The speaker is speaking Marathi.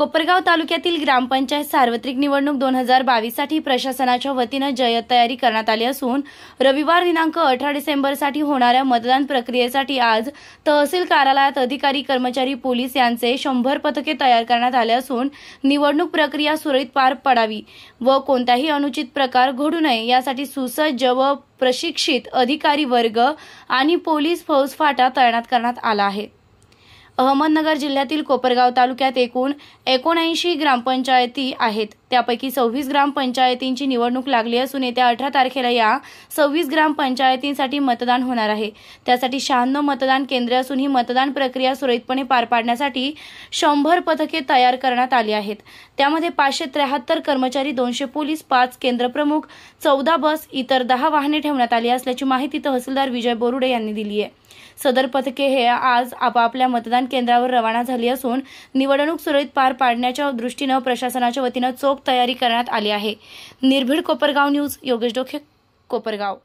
कोपरगाव तालुक्यातील ग्रामपंचायत सार्वत्रिक निवडणूक दोन हजार बावीससाठी प्रशासनाच्या वतीनं जय्यत तयारी करण्यात आली असून रविवार दिनांक अठरा डिसेंबरसाठी होणाऱ्या मतदान प्रक्रियेसाठी आज तहसील कार्यालयात अधिकारी कर्मचारी पोलीस यांचे शंभर पथके तयार करण्यात आले असून निवडणूक प्रक्रिया सुरळीत पार पडावी व कोणताही अनुचित प्रकार घडू नये यासाठी सुसज्ज व प्रशिक्षित अधिकारी वर्ग आणि पोलीस फौजफाटा तैनात करण्यात आला आहे अहमदनगर जिल्ह्यातील कोपरगाव तालुक्यात एकूण एकोणऐंशी ग्रामपंचायती आहेत त्यापैकी सव्वीस ग्रामपंचायतींची निवडणूक लागली असून येत्या अठरा तारखेला या सव्वीस ग्रामपंचायतींसाठी मतदान होणार आहे त्यासाठी शहाण्णव मतदान केंद्रे असून ही मतदान प्रक्रिया सुरळीतपणे पार पाडण्यासाठी शंभर पथके तयार करण्यात आली आहेत त्यामध्ये पाचशे त्र्याहत्तर कर्मचारी दोनशे पोलीस पाच केंद्रप्रमुख चौदा बस इतर दहा वाहने ठेवण्यात आली असल्याची माहिती तहसीलदार विजय बोरुडे यांनी दिली आहे सदर पथके हे आज आपापल्या मतदान केंद्रावर रवाना झाली असून निवडणूक सुरळीत पार पाडण्याच्या दृष्टीनं प्रशासनाच्या वतीनं चोख तयारी करण्यात आली आहे निर्भीड कोपरगाव न्यूज योगेश डोखे कोपरगाव